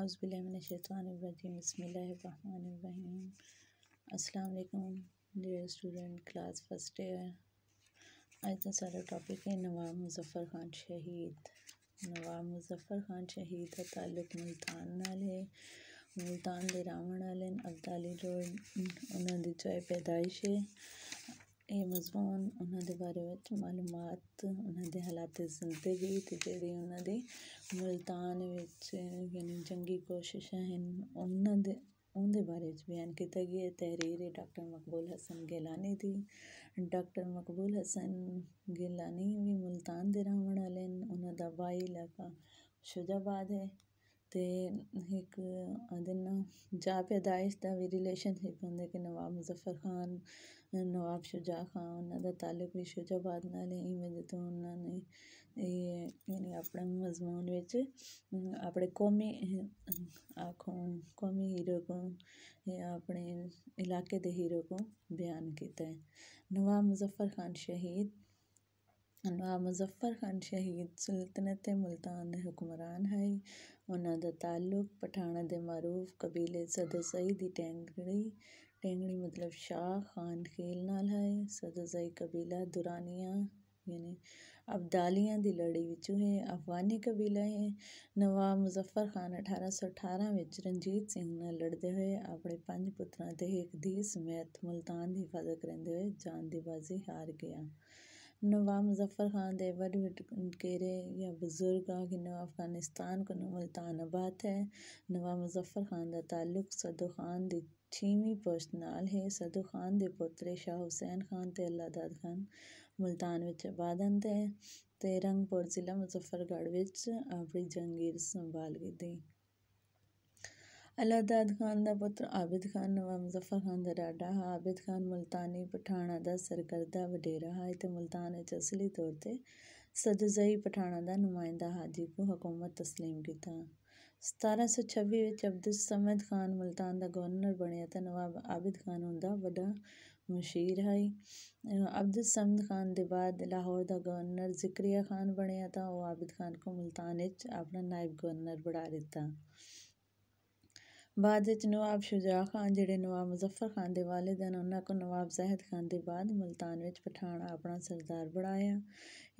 हाउसबिल्लिमिनशानबीम अस्सलाम dear student class first day आज का सारा टॉपिक है नवाब मुजफ़र खान शहीद नवाब मुजफ़र खान शहीद का ताल्लुक मुल्तान नाल है मुल्तान ਦੇ ਰਾਵਣ ਵਾਲੇ ਅਬਦਾਲੀ ਰੋਡ ਉਹਨਾਂ ਦੀ ਚਾਹੇ ਪੈਦਾਇਸ਼ ਹੈ ਇਹ ਮਜ਼ਮੂਨ ਉਹਨਾਂ ਦੇ ਬਾਰੇ ਵਿੱਚ ਮਾਲੂਮਾਤ ਉਹਨਾਂ ਦੇ ਹਾਲਾਤ ਜ਼ਿੰਦਗੀ ਅਤੇ ਜਿਹੜੇ ਉਹਨਾਂ ਦੇ ਮੁਲਤਾਨ ਵਿੱਚ ਯਾਨੀ ਜੰਗੀ ਕੋਸ਼ਿਸ਼ਾਂ ਹਨ ਉਹਨਾਂ ਦੇ ਉਹਦੇ ਬਾਰੇ ਵਿੱਚ ਬਿਆਨ ਕੀਤਾ ਗਿਆ ਹੈ ਤਹਿਰੀਰ ਹੈ ਡਾਕਟਰ ਮਕਬੂਲ ਹਸਨ ਗਿਲਾਨੀ ਦੀ ਡਾਕਟਰ ਮਕਬੂਲ ਹਸਨ ਗਿਲਾਨੀ ਵੀ ਮੁਲਤਾਨ ਦੇ ਰਹਿਣ ਵਾਲੇ ਹਨ ਉਹਨਾਂ ਦਾ ਵਾਈ ਇਲਾਕਾ ਸ਼ੁਜਾਬਾਦ ਹੈ ਤੇ ਇੱਕ ਉਹਦੇ ਨਾਲ ਜਾ ਪੈਦਾਇਸ਼ ਦਾ ਵੀ ਰਿਲੇਸ਼ਨਸ਼ਿਪ ਹੈ ਕਿ ਨਵਾਬ ਮੁਜ਼ੱਫਰ ਖਾਨ ਨਵਾਬ ਸ਼ੁਜਾ ਖਾਨ ਉਹਨਾਂ ਦਾ ਤਾਲੁਕ ਵੀ ਸ਼ੁਜਾਬਾਦ ਨਾਲ ਹੈ ਇਵੇਂ ਜਦੋਂ ਉਹਨਾਂ ਨੇ ਇਹ ਯਾਨੀ ਆਪਣੇ ਮਜ਼ਮੂਨ ਵਿੱਚ ਆਪਣੇ ਕੌਮੀ ਆਖੋਂ ਕੌਮੀ ਹੀਰੋ ਕੋ ਜਾਂ ਆਪਣੇ ਇਲਾਕੇ ਦੇ ਹੀਰੋ ਕੋ ਬਿਆਨ ਕੀਤਾ ਹੈ ਨਵਾਬ ਮੁਜ਼ੱਫਰ ਖਾਨ ਸ਼ਹੀਦ ਨਵਾਬ ਮੁਜ਼ੱਫਰ ਖਾਨ ਸ਼ਹੀਦ ਸੁਲਤਨਤ ਮਲਤਾਨ ਦੇ ਹੁਕਮਰਾਨ ਹੈ ਉਹਨਾਂ ਦਾ ਤਾਲੁਕ ਪਠਾਣਾ ਦੇ ਮਾਰੂਫ ਕਬੀਲੇ ਸਦੋ ਸਈ ਦੀ ਟੈਂਗੜੀ टेंगड़ी मतलब शाह खान खेलनाल है सदोज़ई कबीला दुरानिया यानी अब्दालिया की लड़ी विचू है अफगानी कबीला है नवाब मुजफ्फर खान अठारह सौ अठारह में ਰਣਜੀਤ सिंह ਨਾਲ ਲੜਦੇ ਹੋਏ ਆਪਣੇ ਪੰਜ ਪੁੱਤਰਾਂ ਤੇ ਇੱਕ ਧੀ ਸਮੇਤ ਮੁਲਤਾਨ ਦੀ ਹਿਫਾਜ਼ਤ ਕਰਦੇ ਹੋਏ ਜਾਨ ਦੀ ਬਾਜ਼ੀ ਹਾਰ ਗਿਆ नवाब मुजफ्फर खान दे वड या बुज़ुर्ग आ कि नवाब अफगानिस्तान को मुल्तान आबाद है नवाब मुजफ्फर खान का ताल्लुक सदो खान की ਛੇਵੀਂ ਪੋਸਟ ਨਾਲ ਸਦੂ ਖਾਨ ਦੇ ਪੋਤਰੇ ਸ਼ਾਹ ਹੁਸੈਨ ਖਾਨ ਤੇ ਅਲਾਦਦ ਖਾਨ ਮੁਲਤਾਨ ਵਿੱਚ ਆਬਾਦਨ ਤੇ ਤੇ ਰੰਗਪੁਰ ਜ਼ਿਲ੍ਹਾ ਮੁਜ਼ਫਰਗੜ ਵਿੱਚ ਆਪਣੀ ਜੰਗੀਰ ਸੰਭਾਲ ਕੇ ਦੇ ਦਾਦ ਖਾਨ ਦਾ ਪੁੱਤਰ ਆਬਿਦ ਖਾਨ ਨਵਾ ਮੁਜ਼ੱਫਰ ਖਾਨ ਦਾ ਡਾਢਾ ਹੈ। ਆਬਿਦ ਖਾਨ ਮੁਲਤਾਨੀ ਪਠਾਣਾ ਦਾ ਸਰਕਰਦਾ ਵਡੇਰਾ ਹੈ ਤੇ ਮੁਲਤਾਨ ਵਿੱਚ ਅਸਲੀ ਤੌਰ 'ਤੇ ਸਦਜ਼ਈ ਪਠਾਣਾ ਦਾ ਨੁਮਾਇੰਦਾ ਹਾਜੀ ਕੋ ਹਕੂਮਤ تسلیم ਕੀਤਾ। ਸਤਾਰਾਂ ਸੌ ਛੱਬੀ ਵਿੱਚ ਅਬਦੁਸ ਸਮਦ ਖਾਨ ਮੁਲਤਾਨ ਦਾ ਗਵਰਨਰ ਬਣਿਆ ਤਾਂ ਨਵਾਬ ਆਬਿਦ ਖਾਨ ਉਹਦਾ ਵੱਡਾ ਮੁਸ਼ੀਰ ਹੈ ਅਬਦੁਸ ਸਮਦ ਖਾਨ ਦੇ ਬਾਅਦ ਲਾਹੌਰ ਦਾ ਗਵਰਨਰ ਜ਼ਿਕਰੀਆ ਖਾਨ ਬਣਿਆ ਤਾਂ ਉਹ ਆਬਿਦ ਖਾਨ ਕੋ ਮੁਲਤਾਨ ਵਿੱਚ ਆਪਣਾ ਨਾਇਬ ਗਵਰਨਰ ਬਣਾ ਦਿੱਤਾ ਬਾਅਦ ਵਿੱਚ ਨਵਾਬ ਸ਼ੁਜਾ ਖਾਨ ਜਿਹੜੇ ਨਵਾਬ ਮੁਜ਼ੱਫਰ ਖਾਨ ਦੇ ਵਾਲਿਦ ਹਨ ਉਹਨਾਂ ਕੋ ਨਵਾਬ ਜ਼ਾਹਿਦ ਖਾਨ ਦੇ ਬਾਅਦ ਮਲਤਾਨ ਵਿੱਚ ਪਠਾਣ ਆਪਣਾ ਸਰਦਾਰ ਬਣਾਇਆ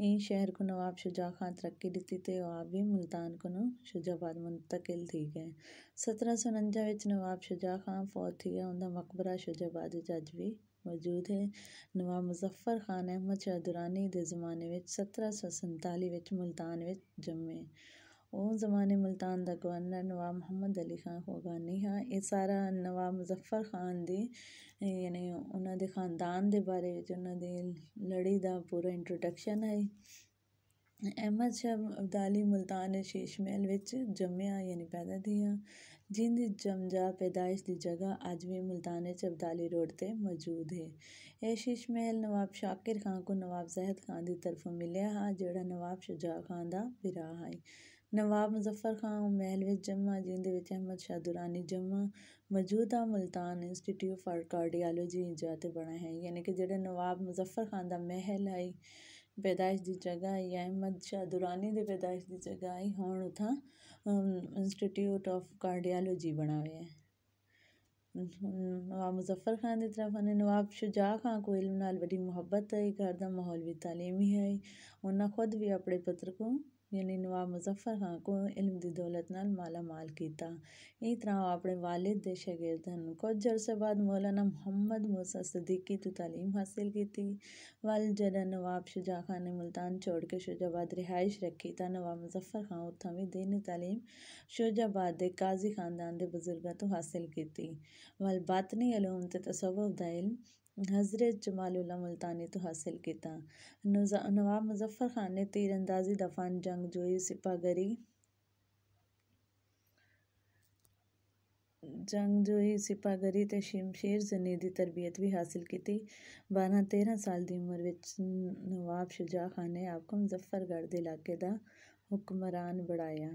ਇਹ ਸ਼ਹਿਰ ਕੋ ਨਵਾਬ ਸ਼ੁਜਾ ਖਾਨ ਤਰੱਕੀ ਦਿੱਤੀ ਤੇ ਉਹ ਆਪ ਵੀ ਮਲਤਾਨ ਕੋ ਨੂੰ ਸ਼ੁਜਾਬਾਦ ਮੁੰਤਕਿਲ ਥੀ ਗਏ 1759 ਵਿੱਚ ਨਵਾਬ ਸ਼ੁਜਾ ਖਾਨ ਫੌਤ ਥੀ ਗਿਆ ਉਹਦਾ ਮਕਬਰਾ ਸ਼ੁਜਾਬਾਦ ਵਿੱਚ ਅੱਜ ਵੀ ਮੌਜੂਦ ਹੈ ਨਵਾਬ ਮੁਜ਼ੱਫਰ ਖਾਨ ਅਹਿਮਦ ਸ਼ਾਹ ਦੁਰਾਨੀ ਦੇ ਜ਼ਮਾਨੇ ਵਿੱਚ 1747 ਵਿੱਚ ਮਲਤਾਨ ਵਿੱਚ ਜੰਮੇ ਉਹ ਜ਼ਮਾਨੇ ਮਲਤਾਨ ਦਾ ਗਵਰਨਰ ਨਵਾਬ ਮੁਹੰਮਦ ਅਲੀ ਖਾਨ ਖੋਗਾਨੀ ਹਾਂ ਇਹ ਸਾਰਾ ਨਵਾਬ ਮੁਜ਼ੱਫਰ ਖਾਨ ਦੇ ਯਾਨੀ ਉਹਨਾਂ ਦੇ ਖਾਨਦਾਨ ਦੇ ਬਾਰੇ ਵਿੱਚ ਉਹਨਾਂ ਦੇ ਲੜੀ ਦਾ ਪੂਰਾ ਇੰਟਰੋਡਕਸ਼ਨ ਹੈ ਅਹਿਮਦ ਸ਼ਾਹ ਅਬਦਾਲੀ ਮਲਤਾਨ ਦੇ ਸ਼ੀਸ਼ ਮਹਿਲ ਵਿੱਚ ਜੰਮਿਆ ਯਾਨੀ ਪੈਦਾ ਹੋਇਆ ਜਿੰਦੀ ਜਮਜਾ ਪੈਦਾਇਸ਼ ਦੀ ਜਗ੍ਹਾ ਅੱਜ ਵੀ ਮਲਤਾਨ ਦੇ ਅਬਦਾਲੀ ਰੋਡ ਤੇ ਮੌਜੂਦ ਹੈ ਇਹ ਸ਼ੀਸ਼ ਮਹਿਲ ਨਵਾਬ ਸ਼ਾਕਿਰ ਖਾਨ ਕੋ ਨਵਾਬ ਜ਼ਹਿਦ ਖਾਨ ਦੀ ਤਰਫੋਂ ਮਿਲਿਆ ਹੈ ਜਿਹੜਾ ਨਵਾਬ ਸ਼ਜਾ ਖਾਨ ਦਾ ਵਿਰਾਹ ਹੈ नवाब मुजफ्फर खान महल ਮਹਿਲ ਵਿੱਚ ਜੰਮਾ ਜਿਹਦੇ ਵਿੱਚ जमा मौजूदा Multan institute for Multan institute for cardiology ਜਗ੍ਹਾ 'ਤੇ ਬਣਾ ਹੈ ਯਾਨੀ ਕਿ ਜਿਹੜਾ ਨਵਾਬ ਮੁਜ਼ੱਫਰ पैदाइश की जगह आई अहमद शाह दुरानी जी पैदाइश जी जॻह आई हूँ हुतां इंस्टीट्यूट ऑफ बना हुआ है नवाब मुजफ्फर ख़ान की तरफ़ अने नवाब शुजा खां को इल्म नाल मुहब्बत मुहबत आई घर का माहौल भी तालीमी है उन्होंने खुद भी अपने पुत्र को यानी नवाब मुजफ़्फ़र ख़ान को इल्म दी दौलत नाल माला माल इस तरह अपने वालिद के शगिर्दन कुछ अरसे बाद मौलाना मुहम्मद मूसा सिद्दीकी तो तालीम हासिल की वल जदों नवाब शुजा खान ने मुल्तान छोड़ के शुजाबाद रिहाइश रखी तो नवाब मुजफ़्फ़र ख़ान उत्थों भी दीनी तालीम शुजाबाद के काजी ख़ानदान के बुजुर्गों तो हासिल की वल बातनी अलूम तो का इल्म حضرت جمال الله ملتانی ਤੋਂ ਹਾਸਲ ਕੀਤਾ। ਨਵਾਬ ਮੁਜ਼ੱਫਰ ਖਾਨ ਨੇ ਤੀਰਅੰਦਾਜ਼ੀ ਦਾ ਫਨ, ਜੰਗਜੂਈ, ਸਿਪਾਹਗਰੀ, ਜੰਗਜੂਈ, ਸਿਪਾਹਗਰੀ ਤੇ ਸ਼ਮਸ਼ੇਰਜ਼ਨੀ ਦੀ ਤਰਬੀਅਤ ਵੀ ਹਾਸਲ ਕੀਤੀ। ਬਾਰ੍ਹਾਂ-ਤੇਰ੍ਹਾਂ ਸਾਲ ਦੀ ਉਮਰ ਵਿੱਚ ਨਵਾਬ ਸ਼ੁਜਾ ਖਾਨ ਨੇ ਆਪ ਨੂੰ ਮੁਜ਼ੱਫਰਗੜ੍ਹ ਦੇ ਇਲਾਕੇ ਦਾ ਹੁਕਮਰਾਨ ਬਣਾਇਆ।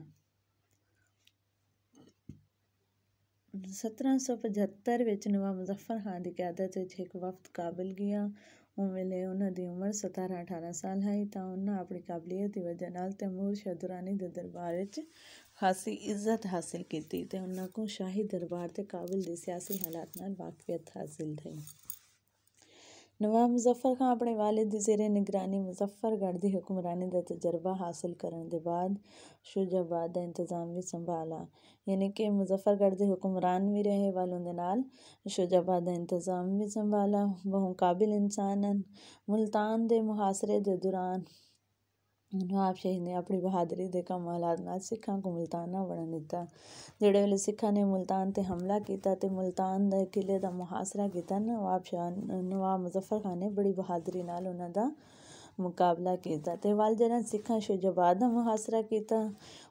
1775 ਵਿੱਚ ਨਵਾਬ ਮੁਜ਼ਫਰ ਖਾਨ ਦੀ ਕਿਆਦਤ ਵਿੱਚ ਇੱਕ ਵਫਦ ਕਾਬਲ ਗਿਆ ਉਹ ਵੇਲੇ ਉਹਨਾਂ ਦੀ ਉਮਰ 17-18 ਸਾਲ ਹੈ ਤਾਂ ਉਹਨਾਂ ਆਪਣੀ ਕਾਬਲੀਅਤ ਦੀ ਵਜ੍ਹਾ ਨਾਲ ਤੈਮੂਰ ਸ਼ਾਹ ਦੇ ਦਰਬਾਰ ਵਿੱਚ ਖਾਸੀ ਇੱਜ਼ਤ ਹਾਸਲ ਕੀਤੀ ਤੇ ਉਹਨਾਂ ਕੋ ਸ਼ਾਹੀ ਦਰਬਾਰ ਤੇ ਕਾਬਲ ਦੇ ਸਿਆਸੀ ਹਾਲਾਤ ਨਾਲ ਵਾਕਫੀਅਤ ਹਾਸਲ ਥਈ नवाब मुजफ्फर खां ਆਪਣੇ ਵਾਲਿਦ ਦੀ ਜ਼ੇਰੇ ਨਿਗਰਾਨੀ ਮੁਜ਼ੱਫਰਗੜ੍ਹ ਦੀ ਹੁਕਮਰਾਨੀ ਦਾ ਤਜਰਬਾ ਹਾਸਲ ਕਰਨ ਦੇ ਬਾਅਦ ਸ਼ੁਜਾਬਾਦ ਦਾ ਇੰਤਜ਼ਾਮ ਵੀ ਸੰਭਾਲਾ ਯਾਨੀ ਕਿ ਮੁਜ਼ੱਫਰਗੜ੍ਹ ਦੇ ਹੁਕਮਰਾਨ ਵੀ ਰਹੇ ਵਾਲੋਂ ਦੇ ਨਾਲ ਸ਼ੁਜਾਬਾਦ ਦਾ ਇੰਤਜ਼ਾਮ ਵੀ ਸੰਭਾਲਾ ਉਹ ਕਾਬਿਲ ਇਨਸਾਨ ਹਨ ਮੁਲਤਾਨ ਦੇ ਮੁਹਾਸਰੇ ਦੇ ਦੌਰਾਨ ਨਵਾਬ ਸ਼ਹੀਦ ਨੇ ਆਪਣੀ ਬਹਾਦਰੀ ਦੇ ਕਮ ਨਾਲ ਸਿੱਖਾਂ ਨੂੰ ਮਲਤਾਨਾ ਨਾ ਵੜਨ ਦਿੱਤਾ ਜਿਹੜੇ ਵੇਲੇ ਸਿੱਖਾਂ ਨੇ ਮਲਤਾਨ 'ਤੇ ਹਮਲਾ ਕੀਤਾ ਤੇ ਮਲਤਾਨ ਦੇ ਕਿਲੇ ਦਾ ਮੁਹਾਸਰਾ ਕੀਤਾ ਨਵਾਬ ਸ਼ਾਹ ਨਵਾਬ ਮੁਜ਼ਫਰ ਖਾਨ ਨੇ ਬੜੀ ਬਹਾਦਰੀ ਨਾਲ ਉਹਨਾਂ ਦਾ ਮੁਕਾਬਲਾ ਕੀਤਾ ਤੇ ਵਾਲ ਜਿਹੜਾ ਸਿੱਖਾਂ ਸ਼ੁਜਾਬਾਦ ਦਾ ਮੁਹਾਸਰਾ ਕੀਤਾ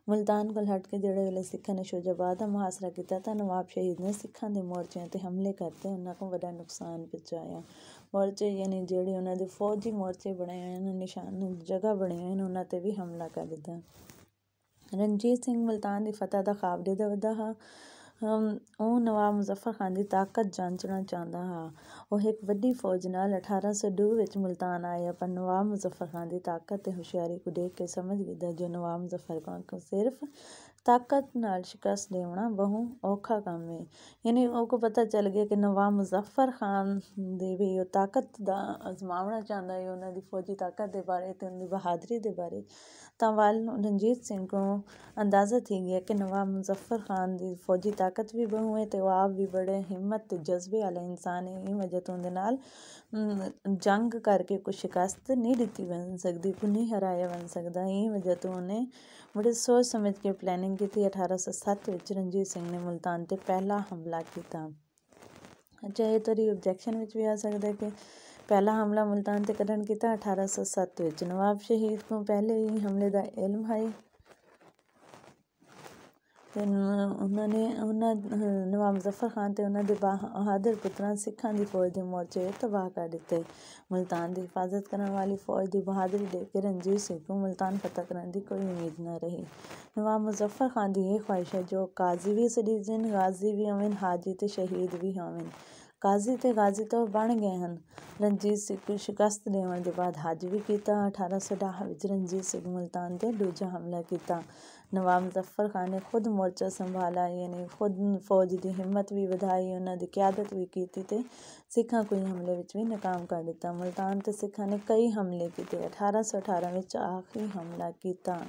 ਮਲਤਾਨ ਕੋਲ ਹਟ ਕੇ ਜਿਹੜੇ ਵੇਲੇ ਸਿੱਖਾਂ ਨੇ ਸ਼ੁਜਾਬਾਦ ਦਾ ਮੁਹਾਸਰਾ ਕੀਤਾ ਤਾਂ ਨਵਾਬ ਸ਼ਹੀਦ ਨੇ ਸਿੱਖਾਂ ਦੇ ਮੋਰਚਿਆਂ 'ਤੇ ਹਮਲੇ ਕਰਤੇ ਉਹਨਾਂ ਨੂੰ ਵੱਡਾ ਨੁਕਸਾਨ ਪਹੁੰਚਾਇਆ ਮੋਰਚੇ ਯਾਨੀ ਜਿਹੜੇ ਉਹਨਾਂ ਦੇ ਫੌਜੀ ਮੋਰਚੇ ਬਣੇ ਹੋਏ ਨੇ ਨਿਸ਼ਾਨ ਜਗ੍ਹਾ ਬਣੇ ਹੋਏ ਨੇ ਉਹਨਾਂ 'ਤੇ ਵੀ ਹਮਲਾ ਕਰ ਦਿੱਤਾ ਰਣਜੀਤ ਸਿੰਘ ਮਲਤਾਨ ਦੀ ਫਤਿਹ ਦਾ ਖਾਬ ਦਵਦਾ ਹਾਂ ਉਹ ਨਵਾਬ ਮੁਜ਼ਫਰ ਖਾਨ ਦੀ ਤਾਕਤ ਜਾਂਚਣਾ ਚਾਹੁੰਦਾ ਹਾਂ ਉਹ ਇੱਕ ਵੱਡੀ ਫੌਜ ਨਾਲ 1802 ਵਿੱਚ ਮਲਤਾਨ ਆਇਆ ਪਰ ਨਵਾਬ ਮੁਜ਼ਫਰ ਖਾਨ ਦੀ ਤਾਕਤ ਤੇ ਹੁਸ਼ਿਆਰੀ ਨੂੰ ਦੇਖ ਕੇ ਸਮਝ ਗਿਆ ਜੋ ਨਵਾਬ ਮੁਜ਼ਫਰ ਖਾਨ ਕੋ ਸਿਰਫ ताकत न शिकस्त देना बहु औखा काम है यानी उनको पता चल गया कि नवाब मुजफ्फर खान दे भी ताकत दजमावना चाहता है उन्होंने फौजी ताकत के बारे तो उनकी बहादरी के बारे तो वाल रणजीत सिंह को अंदाजा थी गया कि नवाब मुजफ्फर खान की फौजी ताकत भी बहु है तो आप भी बड़े हिम्मत जज्बे वाले इंसान है इन वजह तो उनके ਜੰਗ ਕਰਕੇ ਕੋਈ ਸ਼ਿਕਸਤ ਨਹੀਂ ਦਿੱਤੀ ਬਣ ਸਕਦੀ ਕੋਈ ਨਹੀਂ ਹਰਾਇਆ ਬਣ ਸਕਦਾ ਇਹ ਵਜ੍ਹਾ ਤੋਂ ਉਹਨੇ ਬੜੇ ਸੋਚ ਸਮਝ ਕੇ ਪਲੈਨਿੰਗ ਕੀਤੀ 1807 ਵਿੱਚ ਰਣਜੀਤ ਸਿੰਘ ਨੇ ਮਲਤਾਨ ਤੇ ਪਹਿਲਾ ਹਮਲਾ ਕੀਤਾ ਅੱਛਾ ਇਹ ਤੇਰੀ ਆਬਜੈਕਸ਼ਨ ਵਿੱਚ ਵੀ ਆ ਸਕਦਾ ਕਿ ਪਹਿਲਾ ਹਮਲਾ ਮਲਤਾਨ ਤੇ ਕਰਨ ਕੀਤਾ 1807 ਵਿੱਚ ਨਵਾਬ ਸ਼ਹੀਦ ਤੋਂ ਪਹਿਲੇ ਹੀ ਹਮਲੇ ਦਾ ਇਲਮ ਹੈ उन्होंने उन्होंने नवाब मुजफ्फर खान तो उन्होंने बहादुर पुत्रां सिखा की फौज के मोर्चे तबाह कर दिते मुल्तान की हिफाजत करने वाली फौज की बहादुरी देख के रणजीत सिंह को मुल्तान फतह कराने की कोई उम्मीद न रही नवाब मुजफ्फर खान की यह ख्वाहिश है जो काजी भी सडीजन गाजी भी होवन हाजी तो शहीद भी आवेन ਕਾਜ਼ੀ ਤੇ ਗਾਜ਼ੀ ਤੋਂ ਬਣ ਗਏ ਹਨ ਰਣਜੀਤ ਸਿੰਘ ਨੂੰ ਸ਼ਿਕਸਤ ਦੇਣ ਦੇ ਬਾਅਦ ਹੱਜ ਵੀ ਕੀਤਾ ਅਠਾਰ੍ਹਾਂ ਵਿੱਚ ਰਣਜੀਤ ਸਿੰਘ ਮਲਤਾਨ 'ਤੇ ਦੂਜਾ ਹਮਲਾ ਕੀਤਾ ਨਵਾਬ ਮੁਜ਼ਫਰ ਖਾਨ ਨੇ ਖੁਦ ਮੋਰਚਾ ਸੰਭਾਲਿਆ ਯਾਨੀ ਖੁਦ ਫੌਜ ਦੀ ਹਿੰਮਤ ਵੀ ਵਧਾਈ ਉਹਨਾਂ ਦੀ ਕਿਆਦਤ ਵੀ ਕੀਤੀ ਤੇ ਸਿੱਖਾਂ ਕੋਈ ਹਮਲੇ ਵਿੱਚ ਵੀ ਨਾਕਾਮ ਕਰ ਦਿੱਤਾ ਮਲਤਾਨ 'ਤੇ ਸਿੱਖਾਂ ਨੇ ਕਈ ਹਮਲੇ ਕੀਤੇ 1818 ਵਿੱਚ ਆਖਰੀ ਹਮਲਾ ਕੀਤਾ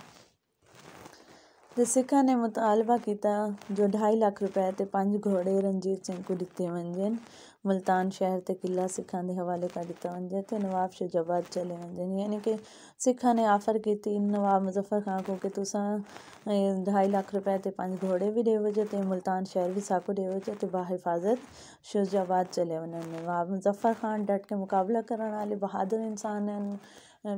सिखा ने मुतालबा किया जो ढाई लख रुपए तो पं घोड़े रणजीत सिंह को दिते वजन मुल्तान शहर के किला सिखा के हवाले कर दिता वजन तो नवाब शुजाबाद चले वजन यानी कि सिखा ने आफर की नवाब मुजफ्फर खान को कि तुसा ढाई लख रुपए तो पं घोड़े भी दे वजो तो मुल्तान शहर भी साको दे वजो तो हिफाजत शुजाबाद चले वन नवाब मुजफ्फर खान डट के मुकाबला करने बहादुर इंसान हैं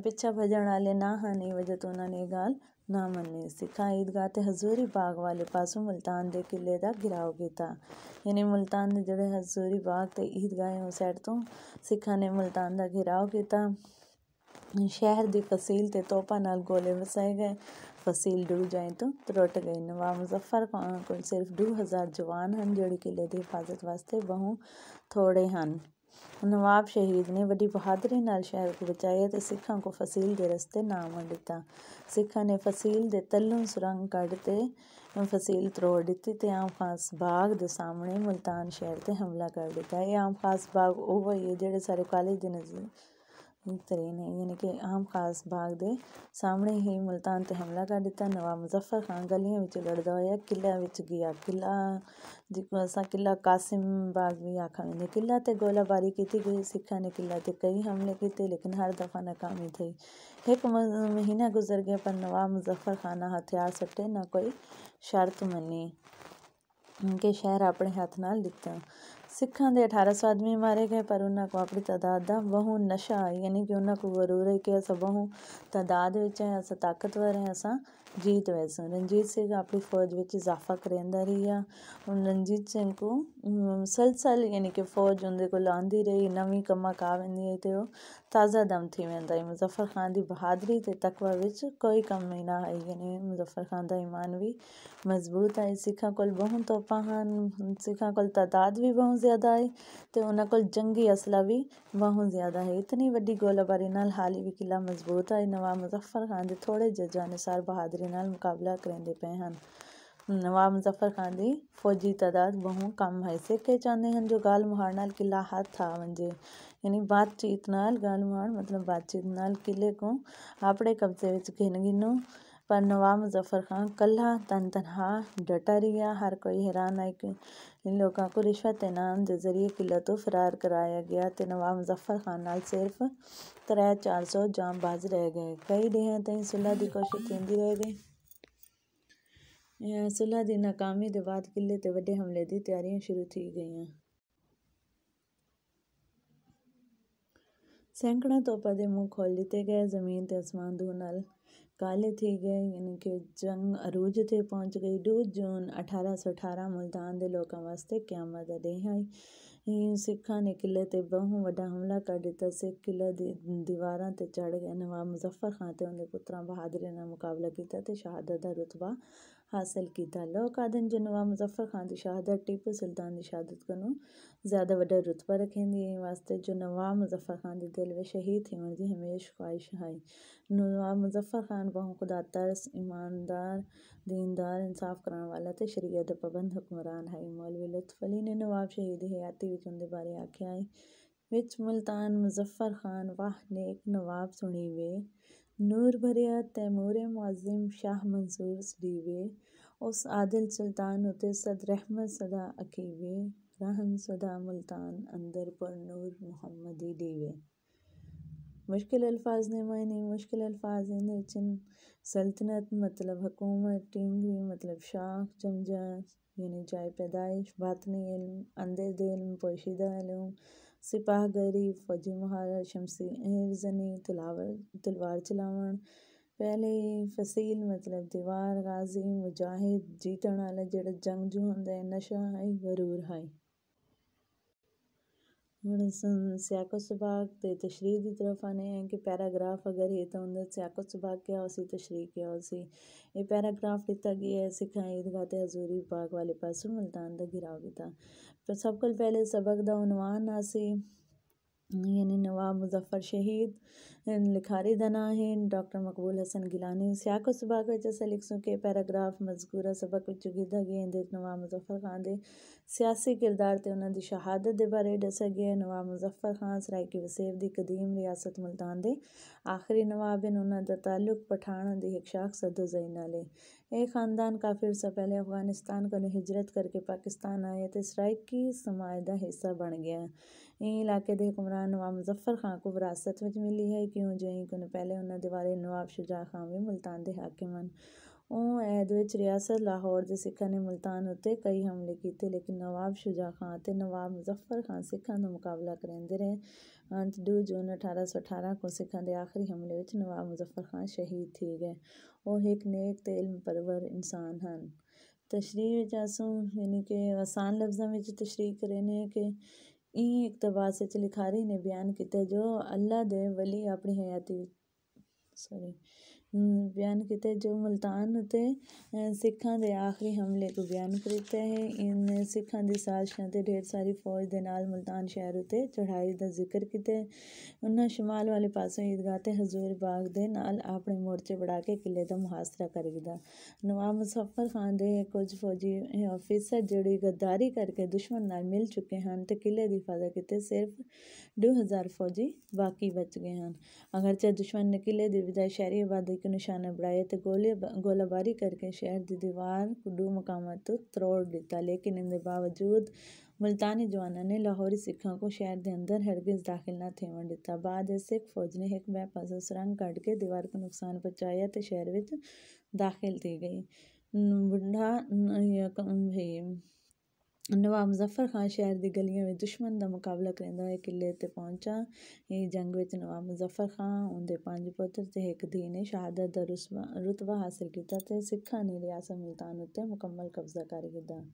ਪਿੱਛਾ ਭਜਣ ਵਾਲੇ ਨਾ ਹਨੇ ਵਜਤ ਉਹਨਾਂ ਨੇ ਗਾਲ ਨਾ ਮੰਨੀ ਸਿੱਖਾਂ ਈਦਗਾਹ ਤੇ ਹਜ਼ੂਰੀ ਬਾਗ ਵਾਲੇ ਪਾਸੋਂ ਮਲਤਾਨ ਦੇ ਕਿਲੇ ਦਾ ਘਿਰਾਓ ਕੀਤਾ ਯਾਨੀ ਮਲਤਾਨ ਦੇ ਜਿਹੜੇ ਹਜ਼ੂਰੀ ਬਾਗ ਤੇ ਈਦਗਾਹ ਹੈ ਉਸ ਸਾਈਡ ਤੋਂ ਸਿੱਖਾਂ ਨੇ ਮਲਤਾਨ ਦਾ ਘਿਰਾਓ ਕੀਤਾ ਸ਼ਹਿਰ ਦੀ ਫਸੀਲ ਤੇ ਤੋਪਾਂ ਨਾਲ ਗੋਲੇ ਵਸਾਏ ਗਏ ਫਸੀਲ ਡੁੱਬ ਜਾਏ ਤਾਂ ਤਰੁੱਟ ਗਏ ਨਵਾਬ ਮੁਜ਼ੱਫਰ ਕੋਲ ਸਿਰਫ 2000 ਜਵਾਨ ਹਨ ਜਿਹੜੇ ਕਿਲੇ ਦੀ ਹਿਫਾਜ਼ਤ ਵਾਸਤੇ ਬਹੁ ਥੋੜੇ ਹਨ ਨਵਾਬ ਸ਼ਹੀਦ ਨੇ ਵੱਡੀ ਬਹਾਦਰੀ ਨਾਲ ਸ਼ਹਿਰ ਨੂੰ ਬਚਾਇਆ ਤੇ ਸਿੱਖਾਂ ਕੋ ਫਸੀਲ ਦੇ ਰਸਤੇ ਨਾ ਦਿੱਤਾ। ਸਿੱਖਾਂ ਨੇ ਫਸੀਲ ਦੇ ਤੱਲੋਂ ਸੁਰੰਗ ਕੱਢ ਤੇ ਫਸੀਲ ਤਰੋੜ ਦਿੱਤੀ ਤੇ ਆਮ ਖਾਸ ਬਾਗ਼ ਦੇ ਸਾਹਮਣੇ ਮਲਤਾਨ ਸ਼ਹਿਰ ਤੇ ਹਮਲਾ ਕਰ ਦਿੱਤਾ। ਇਹ ਆਮ ਖਾਸ ਬਾਗ਼ ਉਹ ਹੈ ਜਿਹੜੇ ਸਾਰੇ ਕਾਲਜ ਦੇ ਨਜ਼ਦੀਕ मुतरीन है यानी कि आम खास बाग ਦੇ ਸਾਹਮਣੇ ਹੀ ਮੁਲਤਾਨ ਤੇ ਹਮਲਾ ਕਰ ਦਿੱਤਾ ਨਵਾਬ ਮੁਜ਼ੱਫਰ ਖਾਨ ਗਲੀਆਂ ਵਿੱਚ ਲੜਦਾ ਹੋਇਆ ਕਿਲਾ ਵਿੱਚ ਗਿਆ ਕਿਲਾ ਜਿਵੇਂ ਅਸਾਂ ਕਿਲਾ ਕਾਸਿਮ ਬਾਗ ਵੀ ਆਖਾਂ ਨੇ ਕਿਲਾ ਤੇ ਗੋਲਾਬਾਰੀ ਕੀਤੀ ਗਈ ਸਿੱਖਾਂ ਨੇ ਕਿਲਾ ਤੇ ਕਈ ਹਮਲੇ ਕੀਤੇ ਲੇਕਿਨ ਹਰ ਦਫਾ ਨਾਕਾਮੀ ਥਈ ਇੱਕ ਮਹੀਨਾ ਗੁਜ਼ਰ ਗਿਆ ਪਰ ਨਵਾਬ ਮੁਜ਼ੱਫਰ ਖਾਨ ਨਾ ਹਥਿਆਰ ਸੱਟੇ ਨਾ ਕੋਈ ਸ਼ਰਤ ਮੰਨੀ ਕਿ ਸ਼ਹਿਰ ਆਪਣੇ ਹੱਥ ਨਾਲ ਲਿੱਤਾ ਸਿੱਖਾਂ ਦੇ 1800 ਆਦਮੀ ਮਾਰੇ ਗਏ ਪਰ ਉਹਨਾਂ ਕੋ ਆਪਣੀ ਤਦਾਦ ਦਾ ਬਹੁ ਨਸ਼ਾ ਯਾਨੀ ਕਿ ਉਹਨਾਂ ਕੋ ਗਰੂਰ ਹੈ ਕਿ ਅਸਾਂ ਬਹੁ ਤਦਾਦ ਵਿੱਚ ਹੈ ਅਸਾਂ ਤਾਕਤਵਰ ਹੈ ਅਸਾਂ ਜੀਤ ਵੈਸਾਂ ਰਣਜੀਤ ਸਿੰਘ ਆਪਣੀ ਫੌਜ ਵਿੱਚ ਇਜ਼ਾਫਾ ਰਹੀ ਆ ਹੁਣ ਰਣਜੀਤ ਸਿੰਘ ਕੋ ਸਲਸਲ ਯਾਨੀ ਕਿ ਫੌਜ ਉਹਦੇ ਕੋ ਲਾਂਦੀ ਰਹੀ ਨਵੀਂ ਕਮਾ ਕਾ ਵੰਦੀ ਤੇ ਉਹ ताज़ा दम थी वेंदा मुज़फ़्फ़र ख़ान जी बहादुरी ते तकवा विच कोई कमी ना न आहे यानी मुज़फ़्फ़र ख़ान का ईमान बि मज़बूत आहे सिखां कोल बहुत तोपां आहिनि सिखां कोल तइदाद बि बहुत ज़्यादा आहे तो उन्होंने कोल जंगी असला बि बहुत ज़्यादा आहे इतनी वॾी गोलाबारी नाल हाली बि किला मज़बूत आहे नवाब मुज़फ़्फ़र ख़ान जे थोरे जजा अनुसार बहादुरी नाल मुक़ाबला करंदे पे हैं ਨਵਾਬ ਮੁਜ਼ਫਰ ਖਾਨ ਦੀ ਫੌਜੀ ਤਦਾਦ ਬਹੁਤ ਕਮ ਹੈ ਸੇ ਇਹ ਚਾਹੁੰਦੇ ਹਨ ਜੋ ਗਾਲ ਗਾਲਮਹਾਰ ਨਾਲ ਕਿਲਾ ਹੱਥ ਥਾ ਵੰਜੇ ਯਾਨੀ ਬਾਤ ਚੀਤ ਨਾਲ ਗਾਲ ਗਾਲਮਹਾਰ ਮਤਲਬ ਬਾਤ ਚੀਤ ਨਾਲ ਕਿਲੇ ਕੋ ਆਪਣੇ ਕਬਜ਼ੇ ਵਿੱਚ ਘਿਨ ਗਿਨੋ ਪਰ ਨਵਾਬ ਮੁਜ਼ਫਰ ਖਾਨ ਕੱਲਾ ਤਨ ਤਨਹਾ ਡਟਾ ਰਿਹਾ ਹਰ ਕੋਈ ਹੈਰਾਨ ਹੈ ਕਿ ਇਨ ਲੋਕਾਂ ਕੋ ਰਿਸ਼ਵਤ ਇਨਾਮ ਦੇ ਜ਼ਰੀਏ ਕਿਲਾ ਤੋਂ ਫਰਾਰ ਕਰਾਇਆ ਗਿਆ ਤੇ ਨਵਾਬ ਮੁਜ਼ਫਰ ਖਾਨ ਨਾਲ ਸਿਰਫ 3-400 ਬਾਜ਼ ਰਹਿ ਗਏ ਕਈ ਦਿਨਾਂ ਤਾਈਂ ਸੁਲਾ ਦੀ ਕੋਸ਼ਿਸ਼ ਕੀਤੀ ਰਹਿ ਗਈ ਸੁਲ੍ਹਾ ਦੀ ਨਾਕਾਮੀ ਦੇ ਬਾਅਦ ਕਿਲੇ 'ਤੇ ਵੱਡੇ ਹਮਲੇ ਦੀ ਤਿਆਰੀਆਂ ਸ਼ੁਰੂ ਥੀ ਗਈਆਂ। ਸੈਂਕੜਾਂ ਤੋਪਾਂ ਦੇ ਮੂੰਹ ਖੋਲ੍ਹ ਲਿੱਤੇ ਗਏ। ਜ਼ਮੀਨ ਤੇ ਅਸਮਾਨ ਦੂਹ ਨਾਲ ਕਾਲੇ ਥੀ ਗਏ, ਯਾਨੀ ਕਿ ਜੰਗ ਅਰੂਜ 'ਤੇ ਪਹੁੰਚ ਗਈ। ਦੂਹ ਜੂਨ ਅਠਾਰਾਂ ਸੌ ਅਠਾਰਾਂ ਮੁਲਤਾਨ ਦੇ ਲੋਕਾਂ ਵਾਸਤੇ ਕਿਆਮਤ ਦਾ ਡੀਹ ਆਈ। ਸਿੱਖਾਂ ਨੇ ਕਿਲੇ 'ਤੇ ਬਹੁ ਵੱਡਾ ਹਮਲਾ ਕਰ ਦਿੱਤਾ। ਸਿੱਖ ਕਿਲੇ ਦੀ ਦੀਵਾਰਾਂ 'ਤੇ ਚੜ੍ਹ ਗਏ। ਨਵਾਬ ਮੁਜ਼ੱਫਰ ਖਾਂ ਤੇ ਉਹਦੇ ਪੁੱਤਰਾਂ ਬਹਾਦਰੀ ਨਾਲ ਮੁਕਾਬਲਾ ਕੀਤਾ ਤੇ ਸ਼ਹਾਦਤ ਦਾ ਰੁਤਬਾ ਹਾਸਲ ਕੀਤਾ ਲੋਕਾਦਨ ਜਨਵਾ ਮੁਜ਼ੱਫਰ ਖਾਨ ਦੀ ਸ਼ਹਾਦਤ ਟੀਪੂ ਸੁਲਤਾਨ ਦੀ ਸ਼ਹਾਦਤ ਕਨੋਂ ਜ਼ਿਆਦਾ ਵੱਡਾ ਰੁਤਬਾ ਰੱਖੇਂਦੀ ਇਹ ਵਾਸਤੇ ਜੋ ਨਵਾਬ ਮੁਜ਼ੱਫਰ ਖਾਨ ਦੇ ਦਿਲ ਵਿੱਚ ਸ਼ਹੀਦ ਥਿਮਣ ਦੀ ਹਮੇਸ਼ ਖੁਆਇਸ਼ ਹੈ नवाब मुजफ्फर खान बहु खुदा तर्स ईमानदार दीनदार इंसाफ कराने वाला तो शरीयत पाबंद हुक्मरान है मौलवी लुत्फ अली ने नवाब शहीद हयाती बारे आख्या है मुल्तान मुजफ्फर खान वाह ने एक नवाब सुनी वे नूर भरिया तैमूर मुआज़िम शाह मंसूर सदीवे उस आदिल सुल्तान उते सद रहमत सदा अकीवे रहन सदा मुल्तान अंदर पर नूर मोहम्मदी दीवे मुश्किल अल्फाज ने मायने मुश्किल अल्फाज इन चिन सल्तनत मतलब हकूमत टींगरी मतलब शाख चमजा यानी जाय पैदाइश बातनी इल्म अंदर दिल पोशीदा इलम ਸਿਪਾਹਗਰੀ ਫੌਜੀ ਮਹਾਰਾ ਸ਼ਮਸ਼ੀਰ ਜ਼ਨੀ ਤਲਾਵਰ ਤਲਵਾਰ ਚਲਾਵਣ ਪਹਿਲੇ ਫਸੀਲ ਮਤਲਬ ਦੀਵਾਰ ਗਾਜ਼ੀ ਮੁਜਾਹਿਦ ਜੀਤਣ ਵਾਲਾ ਜਿਹੜਾ ਜੰਗਜੂ ਹੁੰਦਾ ਹੈ ਨਸ਼ਾ ਹੈ ਗਰੂਰ ਹੈ ਹੁਣ सियाको सुबाग ते तशरी की तरफ आने हैं कि पैराग्राफ अगर है तो उनका सियाको सुबाग क्या उसी तशरी क्या उसी ये पैराग्राफ दिता गया है सिखा ईदगाह तो हजूरी बाग वाले पासों मुल्तान का घिराव किया पर सब को पहले सबक का उनवान आ सी यानी नवाब मुजफ्फर शहीद लिखारी दना है डॉक्टर मकबूल हसन गिलानी सियाको सबाक लिखसों के पैराग्राफ मजकूरा सबक चुगिदा गए हैं नवाब मुजफ्फर खान के सियासी किरदार से उन्होंने शहादत के बारे दसा गया नवाब मुजफ्फर खान सरायकी वसेब की कदीम रियासत मुल्तान के आखिरी नवाब इन उन्होंने तालुक पठान की एक शाख सदो जई नाले यह खानदान काफ़ी अर्सा पहले अफगानिस्तान को हिजरत करके पाकिस्तान आए तो सरायकी समाज का हिस्सा बन गया है इलाके ਦੇ हुक्मरान नवाब मुजफ्फर खां को ਵਿਰਾਸਤ ਵਿੱਚ ਮਿਲੀ ਹੈ ਕਿਉਂ ਜੋ ਇਕਨ ਪਹਿਲੇ ਉਹਨਾਂ ਦੇ ਵਾਰੇ ਨਵਾਬ ਸ਼ੁਜਾ ਖਾਂ ਵੀ ਮੁਲਤਾਨ ਦੇ ਹਾਕਮ ਹਨ ਉਹ ਐਦ ਵਿੱਚ ਰਿਆਸਤ ਲਾਹੌਰ ਦੇ ਸਿੱਖਾਂ ਨੇ ਮਲਤਾਨ ਉੱਤੇ ਕਈ ਹਮਲੇ ਕੀਤੇ ਲੇਕਿਨ ਨਵਾਬ ਸ਼ੁਜਾ ਖਾਨ ਤੇ ਨਵਾਬ ਮੁਜ਼ੱਫਰ ਖਾਨ ਸਿੱਖਾਂ ਦਾ ਮੁਕਾਬਲਾ ਕਰਦੇ ਰਹੇ ਅੰਤ 2 ਜੂਨ 1818 ਕੋ ਸਿੱਖਾਂ ਦੇ ਆਖਰੀ ਹਮਲੇ ਵਿੱਚ ਨਵਾਬ ਮੁਜ਼ੱਫਰ ਖਾਨ ਸ਼ਹੀਦ ਥੀ ਗਏ ਉਹ ਇੱਕ ਨੇਕ ਤੇ ਇਲਮ ਪਰਵਰ ਇਨਸਾਨ ਹਨ ਤਸ਼ਰੀਹ ਵਿੱਚ ਅਸੋਂ ਯਾਨੀ ਕਿ ਆਸਾਨ ਲਫ਼ਜ਼ਾਂ ਵਿੱਚ ਤਸ਼ਰੀਹ ਕਰੇ ਨੇ ਕਿ ई एक लिखारी ने बयान किया जो अल्लाह दे वली अपनी हयाती सॉरी बयान किए जो मुल्तान उ सिखा के आखिरी हमले को बयान करते हैं इन सिखा की साजिशा से ढेर सारी फौज के नाल मुल्तान शहर उत्ते चढ़ाई का जिक्र किए उन्हें शुमाल वाले पासों ईदगाह हजूर बाग के नाल अपने मोर्चे बढ़ा के किले का मुहासरा कर दिया नवाब मुसफर खान के कुछ फौजी ऑफिसर जोड़ी गद्दारी करके दुश्मन न मिल चुके हैं तो किले की हिफाजत किए सिर्फ दो हज़ार फौजी बाकी बच गए हैं अगर चाहे दुश्मन ने किले की बजाय शहरी आबादी के निशाना बढ़ाए तो गोली गोलाबारी करके शहर की दीवार दो मकाम तो तोड़ दिता लेकिन इन बावजूद मुल्तानी जवानों ने लाहौरी सिखा को शहर के अंदर हरगिज दाखिल न थेवन दिता बाद सिख फौज ने एक बह पासों सुरंग कट के दीवार को नुकसान पहुँचाया तो शहर में दाखिल थी गई बुढ़ा ਨਵਾਬ ਮੁਜ਼ੱਫਰ ਖਾਨ ਸ਼ਹਿਰ ਦੀ ਗਲੀਆਂ ਵਿੱਚ ਦੁਸ਼ਮਣ ਦਾ ਮੁਕਾਬਲਾ ਕਰਦਾ ਹੋਇਆ ਕਿਲੇ 'ਤੇ ਪਹੁੰਚਾ ਇਹ ਜੰਗ ਵਿੱਚ ਨਵਾਬ ਮੁਜ਼ੱਫਰ ਖਾਨ ਉਹਦੇ ਪੰਜ ਪੁੱਤਰ ਅਤੇ ਇੱਕ ਧੀ ਨੇ ਸ਼ਹਾਦਤ ਦਾ ਰੁਸਵਾ ਰੁਤਬਾ ਹਾਸਲ ਕੀਤਾ ਅਤੇ ਸਿੱਖਾਂ ਨੇ ਰਿਆਸਤ ਮੁਲਤਾਨ ਉੱਤੇ ਮੁਕੰਮਲ ਕਬਜ਼ਾ ਕਰ ਲਿਆ